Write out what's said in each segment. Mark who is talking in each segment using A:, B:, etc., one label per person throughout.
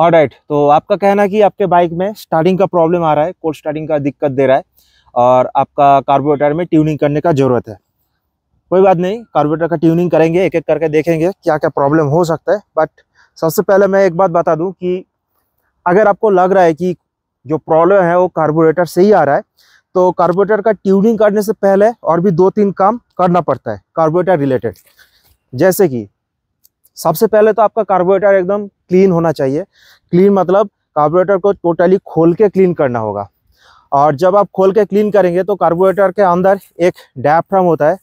A: और राइट तो आपका कहना कि आपके बाइक में स्टार्टिंग का प्रॉब्लम आ रहा है कोल्ड स्टार्टिंग का दिक्कत दे रहा है और आपका कार्बोरेटर में ट्यूनिंग करने का ज़रूरत है कोई बात नहीं कार्बोरेटर का ट्यूनिंग करेंगे एक एक करके देखेंगे क्या क्या प्रॉब्लम हो सकता है बट सबसे पहले मैं एक बात बता दूँ कि अगर आपको लग रहा है कि जो प्रॉब्लम है वो कार्बोरेटर से ही आ रहा है तो कार्बोरेटर का ट्यूनिंग करने से पहले और भी दो तीन काम करना पड़ता है कार्बोरेटर रिलेटेड जैसे कि सबसे पहले तो आपका कार्बोरेटर एकदम क्लीन होना चाहिए क्लीन मतलब कार्बोरेटर को टोटली खोल के क्लीन करना होगा और जब आप खोल के क्लीन करेंगे तो कार्बोरेटर के अंदर एक डायफ्राम होता है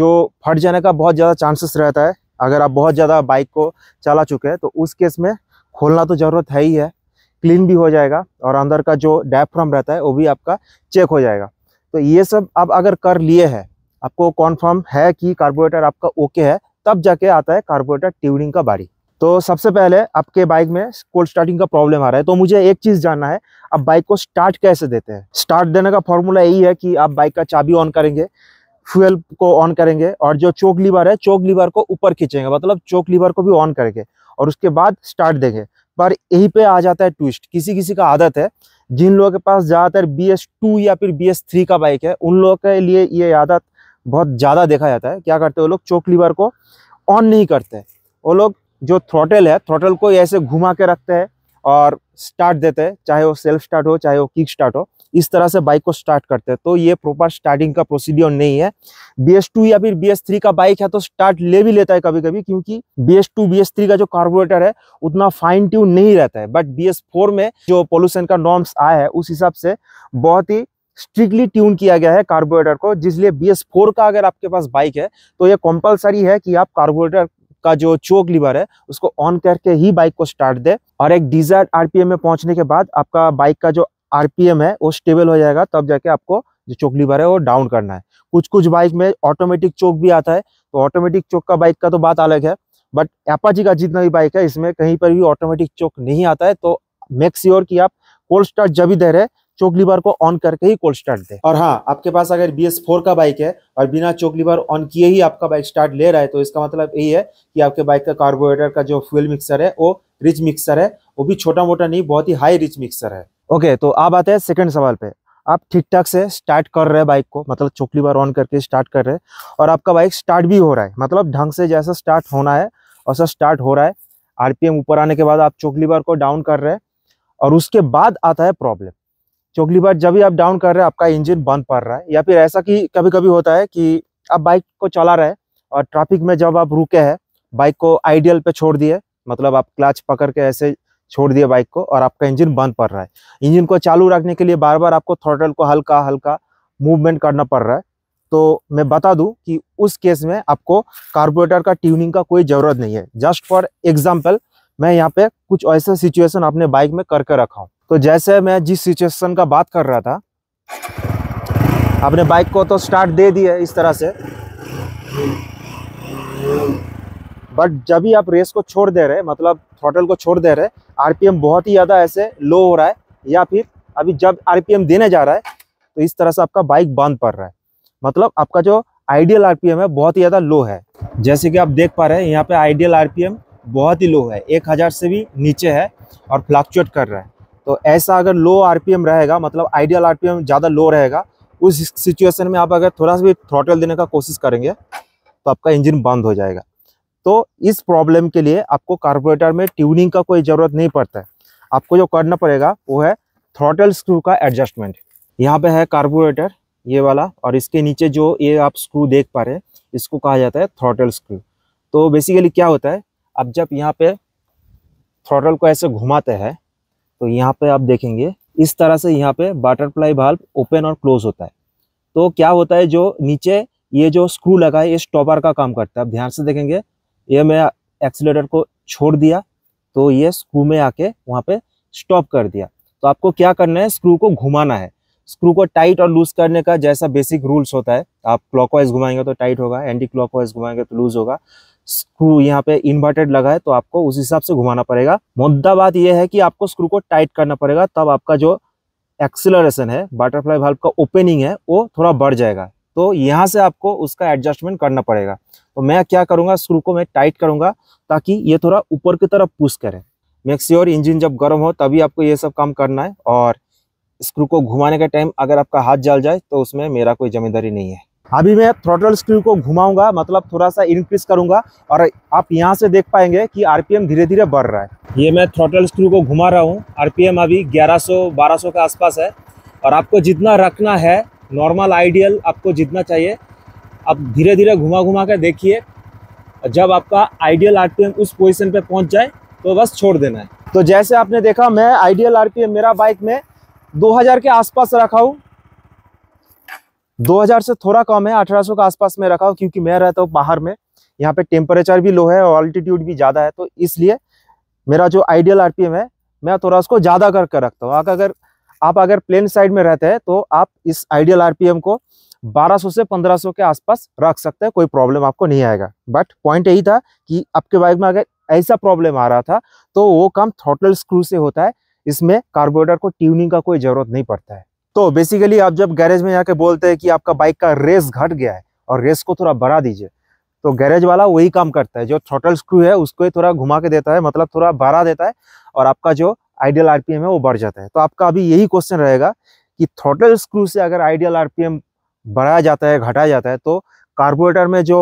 A: जो फट जाने का बहुत ज़्यादा चांसेस रहता है अगर आप बहुत ज़्यादा बाइक को चला चुके हैं तो उस केस में खोलना तो ज़रूरत है ही है क्लीन भी हो जाएगा और अंदर का जो डायफ्राम रहता है वो भी आपका चेक हो जाएगा तो ये सब आप अगर कर लिए हैं आपको कॉन्फर्म है कि कार्बोरेटर आपका ओके है तब जाके आता है कार्बोरेटर ट्यूनिंग का बारी तो सबसे पहले आपके बाइक में कोल्ड स्टार्टिंग का प्रॉब्लम आ रहा है तो मुझे एक चीज़ जानना है आप बाइक को स्टार्ट कैसे देते हैं स्टार्ट देने का फॉर्मूला यही है कि आप बाइक का चाबी ऑन करेंगे फ्यूल को ऑन करेंगे और जो चोक लीवर है चोक लीवर को ऊपर खींचेंगे मतलब चोक लीवर को भी ऑन करेंगे और उसके बाद स्टार्ट देंगे पर यहीं पे आ जाता है ट्विस्ट किसी किसी का आदत है जिन लोगों के पास ज़्यादातर बी एस टू या फिर बी एस थ्री का बाइक है उन लोगों के लिए ये आदत बहुत ज़्यादा देखा जाता है क्या करते हैं वो लोग चोक लीवर को ऑन नहीं करते वो लोग जो थ्रोटल है थ्रोटल को ऐसे घुमा के रखते हैं और स्टार्ट देते हैं चाहे वो सेल्फ स्टार्ट हो चाहे वो किक स्टार्ट हो इस तरह से बाइक को स्टार्ट करते हैं तो ये प्रॉपर स्टार्टिंग का प्रोसीड्योर नहीं है बी या फिर बी का बाइक है तो स्टार्ट ले भी लेता है कभी कभी क्योंकि बी एस टू का जो कार्बोरेटर है उतना फाइन ट्यून नहीं रहता है बट बी में जो पोल्यूशन का नॉर्म्स आया है उस हिसाब से बहुत ही स्ट्रिक्टली ट्यून किया गया है कार्बोरेटर को जिसलिए बी एस फोर का अगर आपके पास बाइक है तो ये कंपलसरी है कि आप कार्बोरेटर का जो चोक लीवर है उसको ऑन करके ही बाइक को स्टार्ट दे और एक डिजायर आरपीएम में पहुंचने के बाद आपका बाइक का जो आरपीएम है वो स्टेबल हो जाएगा तब जाके आपको जो चोक लीवर है वो डाउन करना है कुछ कुछ बाइक में ऑटोमेटिक चोक भी आता है तो ऑटोमेटिक चोक का बाइक का तो बात अलग है बट एपाजी का जितना भी बाइक है इसमें कहीं पर भी ऑटोमेटिक चोक नहीं आता है तो मेक श्योर कि आप कोल्ड स्टार्ट जब भी दे रहे चोक लीवर को ऑन करके ही कोल्ड स्टार्ट दे और हाँ आपके पास अगर बी का बाइक है और बिना चोक लीवर ऑन किए ही आपका बाइक स्टार्ट ले रहा है तो इसका मतलब यही है कि आपके बाइक का कार्बोरेटर का जो फ्यूल मिक्सर है वो रिच मिक्सर है वो भी छोटा मोटा नहीं बहुत ही हाई रिच मिक्सर है ओके तो आप आते हैं सेकेंड सवाल पे आप ठीक ठाक से स्टार्ट कर रहे हैं बाइक को मतलब चोकली बार ऑन करके स्टार्ट कर रहे हैं और आपका बाइक स्टार्ट भी हो रहा है मतलब ढंग से जैसा स्टार्ट होना है वैसा स्टार्ट हो रहा है आरपीएम ऊपर आने के बाद आप चोकली बार को डाउन कर रहे हैं और उसके बाद आता है प्रॉब्लम जो अगली बार जब भी आप डाउन कर रहे हैं आपका इंजन बंद पड़ रहा है या फिर ऐसा कि कभी कभी होता है कि आप बाइक को चला रहे हैं और ट्रैफिक में जब आप रुके हैं बाइक को आइडियल पे छोड़ दिए मतलब आप क्लच पकड़ के ऐसे छोड़ दिए बाइक को और आपका इंजन बंद पड़ रहा है इंजन को चालू रखने के लिए बार बार आपको थोटल को हल्का हल्का मूवमेंट करना पड़ रहा है तो मैं बता दूँ कि उस केस में आपको कार्बोरेटर का ट्यूनिंग का कोई ज़रूरत नहीं है जस्ट फॉर एग्जाम्पल मैं यहाँ पे कुछ ऐसा सिचुएशन अपने बाइक में करके रखा हूँ तो जैसे मैं जिस सिचुएशन का बात कर रहा था आपने बाइक को तो स्टार्ट दे दिया है इस तरह से बट जब भी आप रेस को छोड़ दे रहे मतलब थ्रोटल को छोड़ दे रहे आरपीएम बहुत ही ज़्यादा ऐसे लो हो रहा है या फिर अभी जब आरपीएम देने जा रहा है तो इस तरह से आपका बाइक बंद पड़ रहा है मतलब आपका जो आइडियल आरपीएम है बहुत ही ज़्यादा लो है जैसे कि आप देख पा रहे हैं यहाँ पे आइडियल आरपीएम बहुत ही लो है एक से भी नीचे है और फ्लक्चुएट कर रहा है तो ऐसा अगर लो आरपीएम रहेगा मतलब आइडियल आरपीएम ज़्यादा लो रहेगा उस सिचुएशन में आप अगर थोड़ा सा भी थ्रोटल देने का कोशिश करेंगे तो आपका इंजन बंद हो जाएगा तो इस प्रॉब्लम के लिए आपको कार्बोरेटर में ट्यूनिंग का कोई ज़रूरत नहीं पड़ता है आपको जो करना पड़ेगा वो है थ्रोटल स्क्रू का एडजस्टमेंट यहाँ पे है कार्बोरेटर ये वाला और इसके नीचे जो ये आप स्क्रू देख पा रहे हैं इसको कहा जाता है थ्रोटल स्क्रू तो बेसिकली क्या होता है अब जब यहाँ पे थ्रोटल को ऐसे घुमाते हैं तो यहाँ पे आप देखेंगे इस तरह से यहाँ पे बटरफ्लाई बाल्ब ओपन और क्लोज होता है तो क्या होता है जो नीचे ये जो स्क्रू लगा है ये स्टॉपर का काम करता है ध्यान से देखेंगे ये मैं एक्सीटर को छोड़ दिया तो ये स्क्रू में आके वहाँ पे स्टॉप कर दिया तो आपको क्या करना है स्क्रू को घुमाना है स्क्रू को टाइट और लूज करने का जैसा बेसिक रूल्स होता है आप क्लॉकवाइज घुमाएंगे तो टाइट होगा एंटी क्लॉकवाइज घुमाएंगे तो लूज होगा स्क्रू यहाँ पे इन्वर्टेड लगा है तो आपको उस हिसाब से घुमाना पड़ेगा मुद्दा बात यह है कि आपको स्क्रू को टाइट करना पड़ेगा तब आपका जो एक्सिलरेशन है बटरफ्लाई वाल्व का ओपनिंग है वो थोड़ा बढ़ जाएगा तो यहाँ से आपको उसका एडजस्टमेंट करना पड़ेगा तो मैं क्या करूँगा स्क्रू को मैं टाइट करूँगा ताकि ये थोड़ा ऊपर की तरफ पुश करे मेक श्योर इंजन जब गर्म हो तभी आपको ये सब काम करना है और स्क्रू को घुमाने का टाइम अगर आपका हाथ जल जाए तो उसमें मेरा कोई जिम्मेदारी नहीं है अभी मैं थ्रोटल स्क्रू को घुमाऊंगा मतलब थोड़ा सा इंक्रीज करूंगा और आप यहाँ से देख पाएंगे कि आरपीएम धीरे धीरे बढ़ रहा है ये मैं थ्रोटल स्क्रू को घुमा रहा हूँ आरपीएम अभी 1100 1200 के आसपास है और आपको जितना रखना है नॉर्मल आइडियल आपको जितना चाहिए आप धीरे धीरे घुमा घुमा कर देखिए जब आपका आइडियल आर उस पोजिशन पर पहुँच जाए तो बस छोड़ देना है तो जैसे आपने देखा मैं आइडियल आर मेरा बाइक में दो के आसपास रखा हूँ 2000 से थोड़ा कम है 1800 के आसपास में रखा हूँ क्योंकि मैं रहता हूँ बाहर में यहाँ पे टेम्परेचर भी लो है और ऑल्टीट्यूड भी ज़्यादा है तो इसलिए मेरा जो आइडियल आरपीएम है मैं थोड़ा उसको ज़्यादा करके रखता हूँ अगर आप अगर प्लेन साइड में रहते हैं तो आप इस आइडियल एम को 1200 से 1500 के आसपास रख सकते हैं कोई प्रॉब्लम आपको नहीं आएगा बट पॉइंट यही था कि आपके बाइक में अगर ऐसा प्रॉब्लम आ रहा था तो वो काम थ्रोटल स्क्रू से होता है इसमें कार्बोरेटर को ट्यूनिंग का कोई ज़रूरत नहीं पड़ता है तो बेसिकली आप जब गैरेज में जाके बोलते हैं कि आपका बाइक का रेस घट गया है और रेस को थोड़ा बढ़ा दीजिए तो गैरेज वाला वही काम करता है जो थ्रोटल स्क्रू है उसको थोड़ा घुमा के देता है मतलब थोड़ा बढ़ा देता है और आपका जो आइडियल आरपीएम है वो बढ़ जाता है तो आपका अभी यही क्वेश्चन रहेगा कि थ्रोटल स्क्रू से अगर आइडियल आरपीएम बढ़ाया जाता है घटाया जाता है तो कार्बोरेटर में जो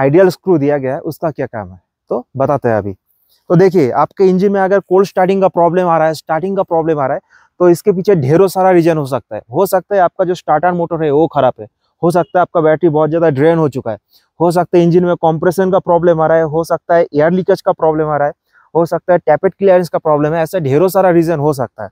A: आइडियल स्क्रू दिया गया है उसका क्या काम है तो बताते हैं अभी तो देखिए आपके इंजन में अगर कोल्ड स्टार्टिंग का प्रॉब्लम आ रहा है स्टार्टिंग का प्रॉब्लम आ रहा है तो इसके पीछे ढेरों सारा रीजन हो सकता है हो सकता है आपका जो स्टार्टर मोटर है वो खराब है हो सकता है आपका बैटरी बहुत ज़्यादा ड्रेन हो चुका है हो सकता है इंजन में कॉम्प्रेशन का प्रॉब्लम आ रहा है हो सकता है एयर लीकेज का प्रॉब्लम आ रहा है हो सकता है टैपेट क्लियरेंस का प्रॉब्लम है ऐसा ढेरों सारा रीज़न हो सकता है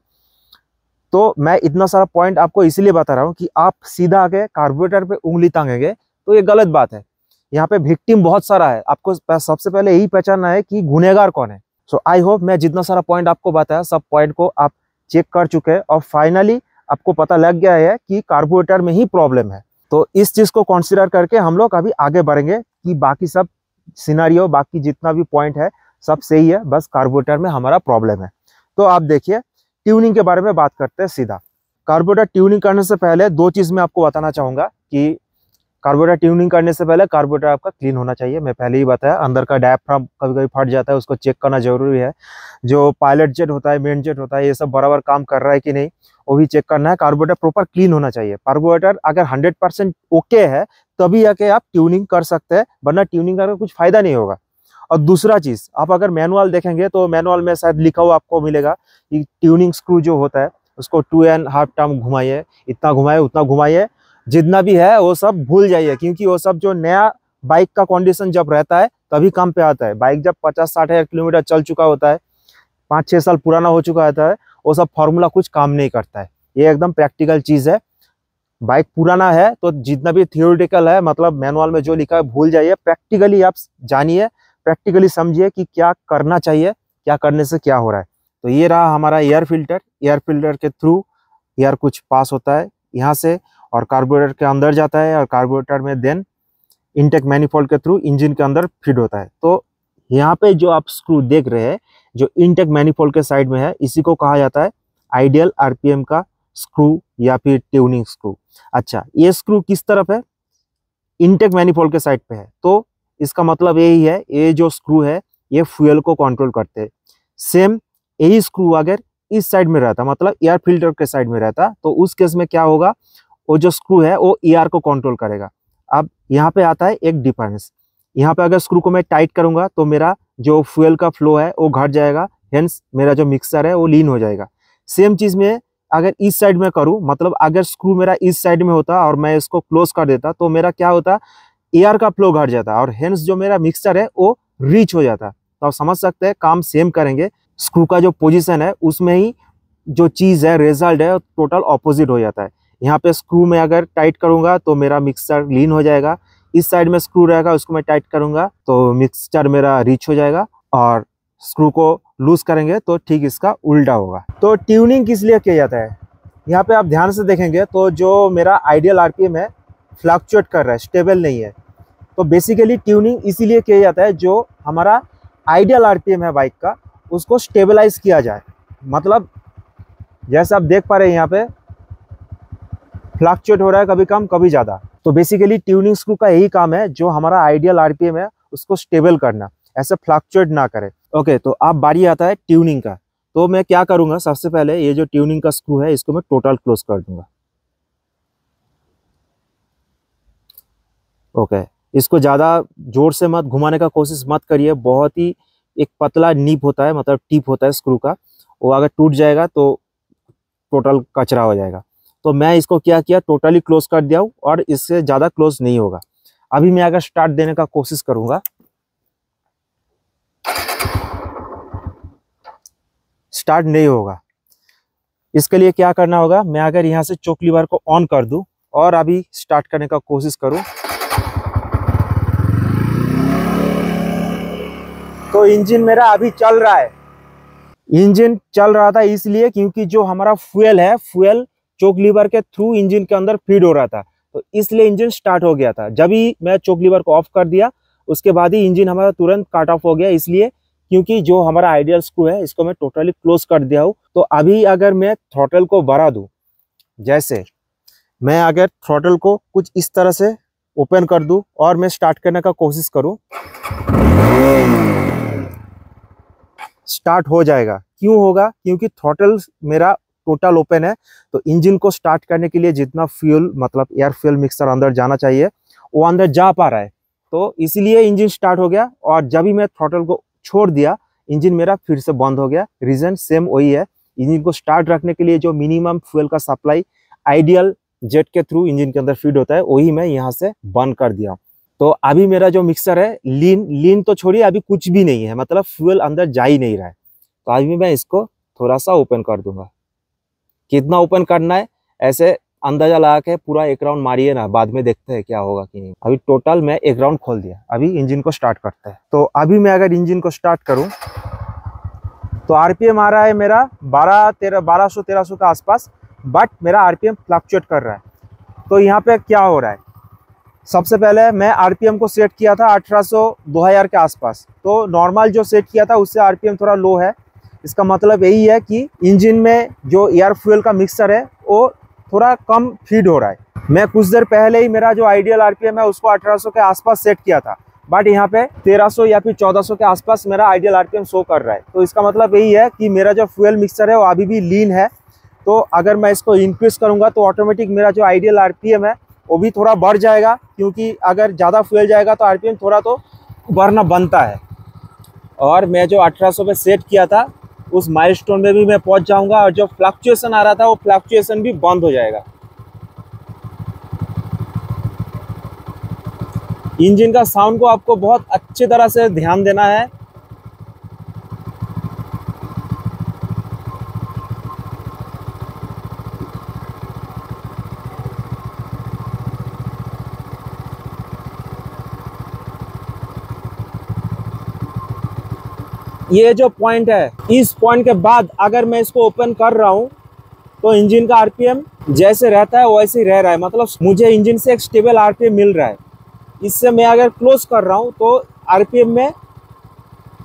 A: तो मैं इतना सारा पॉइंट आपको इसलिए बता रहा हूँ कि आप सीधा आगे कार्बोरेटर पे उंगली तांगेंगे तो ये गलत बात है यहाँ पे विक्टिम बहुत सारा है आपको सबसे पहले यही पहचानना है कि गुनेगार कौन है सो आई होप मैं जितना सारा पॉइंट आपको बताया सब पॉइंट को आप चेक कर चुके हैं और फाइनली आपको पता लग गया है कि कार्बोरेटर में ही प्रॉब्लम है तो इस चीज़ को कंसिडर करके हम लोग अभी आगे बढ़ेंगे कि बाकी सब सिनारियो बाकी जितना भी पॉइंट है सब सही है बस कार्बोरेटर में हमारा प्रॉब्लम है तो आप देखिए ट्यूनिंग के बारे में बात करते हैं सीधा कार्बोरेटर ट्यूनिंग करने से पहले दो चीज़ मैं आपको बताना चाहूँगा कि कार्बोरेटर ट्यूनिंग करने से पहले कार्बोरेटर आपका क्लीन होना चाहिए मैं पहले ही बताया अंदर का डायफ्राम कभी कभी फट जाता है उसको चेक करना जरूरी है जो पायलट जेट होता है मेन जेट होता है ये सब बराबर काम कर रहा है कि नहीं वो भी चेक करना है कार्बोरेटर प्रॉपर क्लीन होना चाहिए कार्बोरेटर अगर हंड्रेड परसेंट ओके है तभी आके आप ट्यूनिंग कर सकते हैं वरना ट्यूनिंग करके कुछ फायदा नहीं होगा और दूसरा चीज़ आप अगर मैनुअल देखेंगे तो मैनुअल में शायद लिखा हुआ आपको मिलेगा कि ट्यूनिंग स्क्रू जो होता है उसको टू एंड हाफ टर्म घुमाइए इतना घुमाइए उतना घुमाइए जितना भी है वो सब भूल जाइए क्योंकि वो सब जो नया बाइक का कंडीशन जब रहता है तभी काम पे आता है बाइक जब पचास साठ हज़ार किलोमीटर चल चुका होता है पाँच छः साल पुराना हो चुका होता है वो सब फार्मूला कुछ काम नहीं करता है ये एकदम प्रैक्टिकल चीज़ है बाइक पुराना है तो जितना भी थियोरिटिकल है मतलब मैनुअल में जो लिखा है भूल जाइए प्रैक्टिकली आप जानिए प्रैक्टिकली समझिए कि क्या करना चाहिए क्या करने से क्या हो रहा है तो ये रहा हमारा एयर फिल्टर एयर फिल्टर के थ्रू एयर कुछ पास होता है यहाँ से और कार्बोरेटर के अंदर जाता है और कार्बोरेटर में देन इंटेक मैनिफोल्ड के थ्रू इंजन के अंदर फीड होता है तो यहाँ पे जो आप स्क्रू देख रहे हैं जो इनटेक मैनिफोल्ड के साइड में है इसी को कहा जाता है आइडियल आरपीएम का स्क्रू या फिर ट्यूनिंग स्क्रू अच्छा ये स्क्रू किस तरफ है इंटेक मैनिफोल्ड के साइड पे है तो इसका मतलब यही है ये जो स्क्रू है ये फ्यूल को कंट्रोल करते है सेम यही स्क्रू अगर इस साइड में रहता मतलब एयर फिल्टर के साइड में रहता तो उस केस में क्या होगा वो जो स्क्रू है वो ईआर e को कंट्रोल करेगा अब यहाँ पे आता है एक डिफरेंस यहाँ पे अगर स्क्रू को मैं टाइट करूँगा तो मेरा जो फ्यूल का फ्लो है वो घट जाएगा हेंस मेरा जो मिक्सर है वो लीन हो जाएगा सेम चीज़ में अगर इस साइड में करूँ मतलब अगर स्क्रू मेरा इस साइड में होता और मैं इसको क्लोज कर देता तो मेरा क्या होता एयर e का फ्लो घट जाता और हेंस जो मेरा मिक्सर है वो रीच हो जाता तो आप समझ सकते हैं काम सेम करेंगे स्क्रू का जो पोजिशन है उसमें ही जो चीज़ है रिजल्ट है टोटल ऑपोजिट हो जाता है यहाँ पे स्क्रू में अगर टाइट करूँगा तो मेरा मिक्सचर लीन हो जाएगा इस साइड में स्क्रू रहेगा उसको मैं टाइट करूँगा तो मिक्सचर मेरा रिच हो जाएगा और स्क्रू को लूज करेंगे तो ठीक इसका उल्टा होगा तो ट्यूनिंग किस लिए किया जाता है यहाँ पे आप ध्यान से देखेंगे तो जो मेरा आइडियल आरपीएम है फ्लक्चुएट कर रहा है स्टेबल नहीं है तो बेसिकली ट्यूनिंग इसीलिए किया जाता है जो हमारा आइडियल आरपीएम है बाइक का उसको स्टेबलाइज किया जाए मतलब जैसे आप देख पा रहे हैं यहाँ पे फ्लक्चुएट हो रहा है कभी कम कभी ज़्यादा तो बेसिकली ट्यूनिंग स्क्रू का यही काम है जो हमारा आइडियल आरपीएम है उसको स्टेबल करना ऐसे फ्लक्चुएट ना करे ओके तो आप बारी आता है ट्यूनिंग का तो मैं क्या करूँगा सबसे पहले ये जो ट्यूनिंग का स्क्रू है इसको मैं टोटल क्लोज कर दूंगा ओके इसको ज़्यादा जोर से मत घुमाने का कोशिश मत करिए बहुत ही एक पतला नीप होता है मतलब टिप होता है स्क्रू का वो अगर टूट जाएगा तो टोटल कचरा हो जाएगा तो मैं इसको क्या किया टोटली क्लोज कर दिया हूँ और इससे ज़्यादा क्लोज नहीं होगा अभी मैं अगर स्टार्ट देने का कोशिश करूँगा स्टार्ट नहीं होगा इसके लिए क्या करना होगा मैं अगर यहाँ से चोकली बार को ऑन कर दूँ और अभी स्टार्ट करने का कोशिश करूँ तो इंजन मेरा अभी चल रहा है इंजन चल रहा था इसलिए क्योंकि जो हमारा फ्यूल है फ्यूल चोक लीवर के थ्रू इंजन के अंदर फीड हो रहा था तो इसलिए इंजन स्टार्ट हो गया था जब ही मैं चोक लीवर को ऑफ कर दिया उसके बाद ही इंजन हमारा तुरंत काट ऑफ हो गया इसलिए क्योंकि जो हमारा आइडियल स्क्रू है इसको मैं टोटली क्लोज कर दिया हूँ तो अभी अगर मैं थ्रोटल को बढ़ा दूँ जैसे मैं अगर थ्रोटल को कुछ इस तरह से ओपन कर दूँ और मैं स्टार्ट करने का कोशिश करूँ स्टार्ट हो जाएगा क्यों होगा क्योंकि थ्रोटल मेरा टोटल ओपन है तो इंजन को स्टार्ट करने के लिए जितना फ्यूल मतलब एयर फ्यूल मिक्सर अंदर जाना चाहिए वो अंदर जा पा रहा है तो इसीलिए इंजन स्टार्ट हो गया और जब भी मैं थ्रोटल को छोड़ दिया इंजन मेरा फिर से बंद हो गया रीज़न सेम वही है इंजन को स्टार्ट रखने के लिए जो मिनिमम फ्यूल का सप्लाई आइडियल जेट के थ्रू इंजन के अंदर फीड होता है वही मैं यहाँ से बंद कर दिया तो अभी मेरा जो मिक्सर है लीन लीन तो छोड़िए अभी कुछ भी नहीं है मतलब फ्यूल अंदर जा ही नहीं रहा है तो अभी मैं इसको थोड़ा सा ओपन कर दूंगा कितना ओपन करना है ऐसे अंदाजा लगा के पूरा एक राउंड मारिए ना बाद में देखते हैं क्या होगा कि नहीं अभी टोटल मैं एक राउंड खोल दिया अभी इंजन को स्टार्ट करते हैं तो अभी मैं अगर इंजन को स्टार्ट करूं तो आरपीएम आ रहा है मेरा बारह तेरह बारह सौ तेरह सौ के आसपास बट मेरा आरपीएम फ्लक्चुएट कर रहा है तो यहाँ पे क्या हो रहा है सबसे पहले मैं आर को सेट किया था अठारह सौ के आसपास तो नॉर्मल जो सेट किया था उससे आर थोड़ा लो है इसका मतलब यही है कि इंजन में जो एयर फ्यूल का मिक्सर है वो थोड़ा कम फीड हो रहा है मैं कुछ देर पहले ही मेरा जो आइडियल आरपीएम है उसको 1800 के आसपास सेट किया था बट यहाँ पे 1300 या फिर 1400 के आसपास मेरा आइडियल आरपीएम शो कर रहा है तो इसका मतलब यही है कि मेरा जो फ्यूल मिक्सर है वो अभी भी लीन है तो अगर मैं इसको इंक्रीज करूँगा तो ऑटोमेटिक मेरा जो आइडियल आर है वो भी थोड़ा बढ़ जाएगा क्योंकि अगर ज़्यादा फ्यूल जाएगा तो आर थोड़ा तो बढ़ना बनता है और मैं जो 1800 पे सेट किया था उस माइलस्टोन में भी मैं पहुंच जाऊंगा और जो फ्लक्चुएसन आ रहा था वो फ्लक्चुएसन भी बंद हो जाएगा इंजन का साउंड को आपको बहुत अच्छी तरह से ध्यान देना है ये जो पॉइंट है इस पॉइंट के बाद अगर मैं इसको ओपन कर रहा हूँ तो इंजन का आरपीएम जैसे रहता है वैसे ही रह रहा है मतलब मुझे इंजन से एक स्टेबल आरपीएम मिल रहा है इससे मैं अगर क्लोज कर रहा हूँ तो आरपीएम में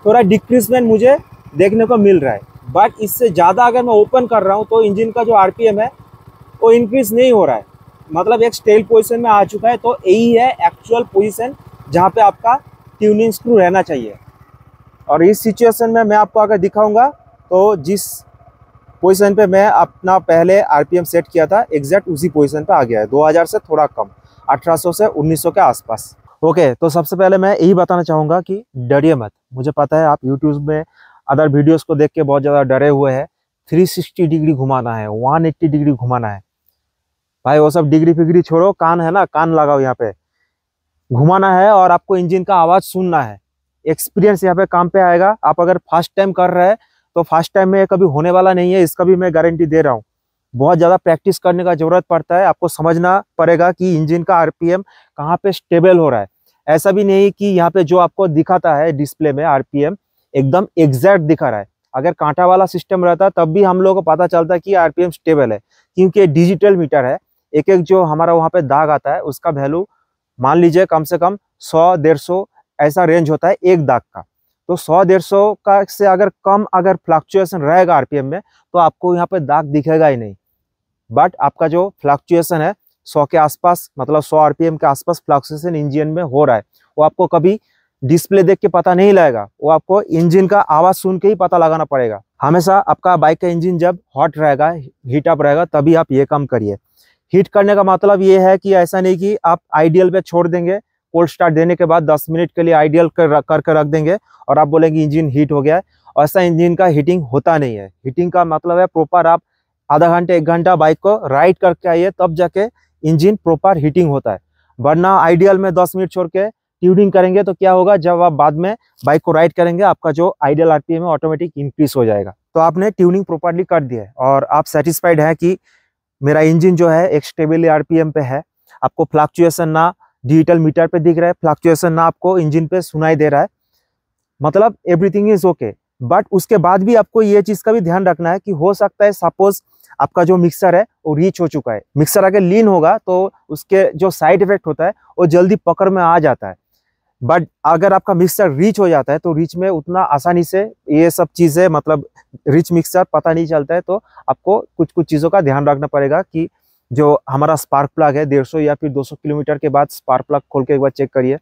A: थोड़ा डिक्रीजमेंट मुझे देखने को मिल रहा है बट इससे ज़्यादा अगर मैं ओपन कर रहा हूँ तो इंजन का जो आर है वो इंक्रीज नहीं हो रहा है मतलब एक स्टेल पोजिशन में आ चुका है तो यही है एक्चुअल पोजिशन जहाँ पर आपका ट्यूनिंग स्क्रू रहना चाहिए और इस सिचुएशन में मैं आपको अगर दिखाऊंगा तो जिस पोजीशन पे मैं अपना पहले आरपीएम सेट किया था एग्जैक्ट उसी पोजीशन पे आ गया है 2000 से थोड़ा कम 1800 से 1900 के आसपास ओके तो सबसे पहले मैं यही बताना चाहूँगा कि डरिए मत मुझे पता है आप यूट्यूब में अदर वीडियोज़ को देख के बहुत ज़्यादा डरे हुए हैं थ्री डिग्री घुमाना है वन डिग्री घुमाना है भाई वो सब डिग्री फिग्री छोड़ो कान है ना कान लगाओ यहाँ पे घुमाना है और आपको इंजन का आवाज़ सुनना है एक्सपीरियंस यहाँ पे काम पे आएगा आप अगर फर्स्ट टाइम कर रहे हैं तो फर्स्ट टाइम में कभी होने वाला नहीं है इसका भी मैं गारंटी दे रहा हूँ बहुत ज़्यादा प्रैक्टिस करने का ज़रूरत पड़ता है आपको समझना पड़ेगा कि इंजन का आरपीएम कहाँ पे स्टेबल हो रहा है ऐसा भी नहीं कि यहाँ पे जो आपको दिखाता है डिस्प्ले में आरपीएम एकदम एग्जैक्ट दिखा रहा है अगर कांटा वाला सिस्टम रहता तब भी हम लोगों को पता चलता कि आर स्टेबल है क्योंकि डिजिटल मीटर है एक एक जो हमारा वहाँ पे दाग आता है उसका वैल्यू मान लीजिए कम से कम सौ डेढ़ सौ ऐसा रेंज होता है एक दाग का तो सौ डेढ़ सौ का से अगर कम अगर फ्लक्चुएसन रहेगा आरपीएम में तो आपको यहाँ पे दाग दिखेगा ही नहीं बट आपका जो फ्लक्चुएसन है सौ के आसपास मतलब सौ आरपीएम के आसपास फ्लक्चुएसन इंजन में हो रहा है वो आपको कभी डिस्प्ले देख के पता नहीं लगेगा वो आपको इंजन का आवाज़ सुन के ही पता लगाना पड़ेगा हमेशा आपका बाइक का इंजन जब हॉट रहेगा हीट अप रहेगा तभी आप ये काम करिए हीट करने का मतलब ये है कि ऐसा नहीं कि आप आइडियल पे छोड़ देंगे कोल्ड स्टार्ट देने के बाद 10 मिनट के लिए आइडियल कर कर कर रख देंगे और आप बोलेंगे इंजन हीट हो गया है ऐसा इंजन का हीटिंग होता नहीं है हीटिंग का मतलब है प्रॉपर आप आधा घंटे एक घंटा बाइक को राइड करके आइए तब जाके इंजन प्रॉपर हीटिंग होता है वरना आइडियल में दस मिनट छोड़ के ट्यूनिंग करेंगे तो क्या होगा जब आप बाद में बाइक को राइड करेंगे आपका जो आइडियल आरपीएम है ऑटोमेटिक इंक्रीज हो जाएगा तो आपने ट्यूनिंग प्रॉपरली कर दिया है और आप सेटिस्फाइड है कि मेरा इंजन जो है एक स्टेबल आरपीएम पे है आपको फ्लक्चुएसन ना डिजिटल मीटर पे दिख रहा है फ्लक्चुएसन ना आपको इंजन पे सुनाई दे रहा है मतलब एवरीथिंग इज ओके बट उसके बाद भी आपको ये चीज़ का भी ध्यान रखना है कि हो सकता है सपोज आपका जो मिक्सर है वो रीच हो चुका है मिक्सर अगर लीन होगा तो उसके जो साइड इफेक्ट होता है वो जल्दी पकड़ में आ जाता है बट अगर आपका मिक्सर रीच हो जाता है तो रीच में उतना आसानी से ये सब चीज़ें मतलब रिच मिक्सर पता नहीं चलता है तो आपको कुछ कुछ चीज़ों का ध्यान रखना पड़ेगा कि जो हमारा स्पार्क प्लग है डेढ़ या फिर दो किलोमीटर के बाद स्पार्क प्लग खोल के एक बार चेक करिए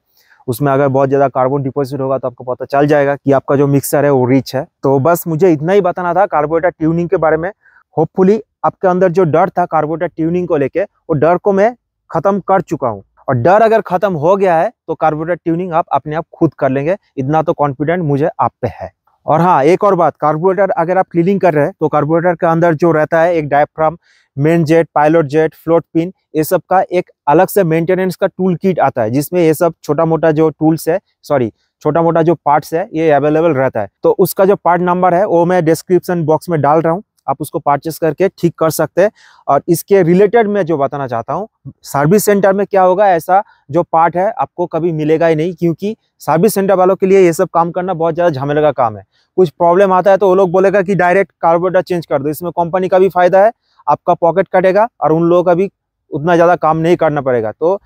A: उसमें अगर बहुत ज़्यादा कार्बन डिपोजिट होगा तो आपको पता चल जाएगा कि आपका जो मिक्सर है वो रिच है तो बस मुझे इतना ही बताना था कार्बोरेटर ट्यूनिंग के बारे में होपफुली आपके अंदर जो डर था कार्बोरेटर ट्यूनिंग को लेके वो डर को मैं खत्म कर चुका हूँ और डर अगर खत्म हो गया है तो कार्बोरेटर ट्यूनिंग आप अपने आप खुद कर लेंगे इतना तो कॉन्फिडेंट मुझे आप पे है और हाँ एक और बात कार्बोरेटर अगर आप क्लीनिंग कर रहे हैं तो कार्बोरेटर के अंदर जो रहता है एक diaphragm main jet pilot jet float pin ये सब का एक अलग से मेंटेनेंस का टूल किट आता है जिसमें ये सब छोटा मोटा जो टूल्स है सॉरी छोटा मोटा जो पार्ट्स है ये अवेलेबल रहता है तो उसका जो पार्ट नंबर है वो मैं डिस्क्रिप्शन बॉक्स में डाल रहा हूँ आप उसको परचेस करके ठीक कर सकते हैं और इसके रिलेटेड मैं जो बताना चाहता हूँ सर्विस सेंटर में क्या होगा ऐसा जो पार्ट है आपको कभी मिलेगा ही नहीं क्योंकि सर्विस सेंटर वालों के लिए ये सब काम करना बहुत ज़्यादा झमेले का काम है कुछ प्रॉब्लम आता है तो वो लोग बोलेगा कि डायरेक्ट कार्बोरेटर चेंज कर दो इसमें कंपनी का भी फायदा है आपका पॉकेट कटेगा और उन लोगों का भी उतना ज़्यादा काम नहीं करना पड़ेगा तो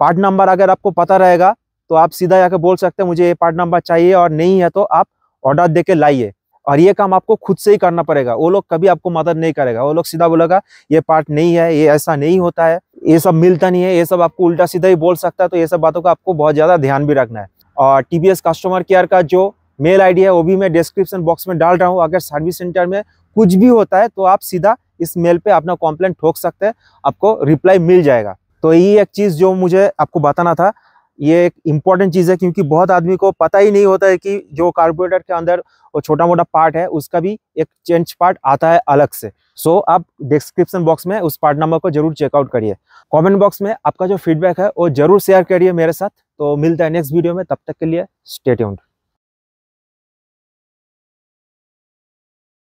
A: पार्ट नंबर अगर आपको पता रहेगा तो आप सीधा जाकर बोल सकते हैं मुझे ये पार्ट नंबर चाहिए और नहीं है तो आप ऑर्डर दे के लाइए और ये काम आपको खुद से ही करना पड़ेगा वो लोग कभी आपको मदद नहीं करेगा वो लोग सीधा बोलेगा ये पार्ट नहीं है ये ऐसा नहीं होता है ये सब मिलता नहीं है ये सब आपको उल्टा सीधा ही बोल सकता है तो ये सब बातों का आपको बहुत ज़्यादा ध्यान भी रखना है और टी कस्टमर केयर का जो मेल आई है वो भी मैं डिस्क्रिप्शन बॉक्स में डाल रहा हूँ अगर सर्विस सेंटर में कुछ भी होता है तो आप सीधा इस मेल पे अपना कॉम्प्लेन ठोक सकते हैं आपको रिप्लाई मिल जाएगा तो यही एक चीज़ जो मुझे आपको बताना था ये एक इम्पॉर्टेंट चीज़ है क्योंकि बहुत आदमी को पता ही नहीं होता है कि जो कार्बोरेटर के अंदर वो छोटा मोटा पार्ट है उसका भी एक चेंज पार्ट आता है अलग से सो so, आप डिस्क्रिप्शन बॉक्स में उस पार्ट नंबर को जरूर चेकआउट करिए कमेंट बॉक्स में आपका जो फीडबैक है वो जरूर शेयर करिए मेरे साथ तो मिलता है नेक्स्ट वीडियो में तब तक के लिए स्टेट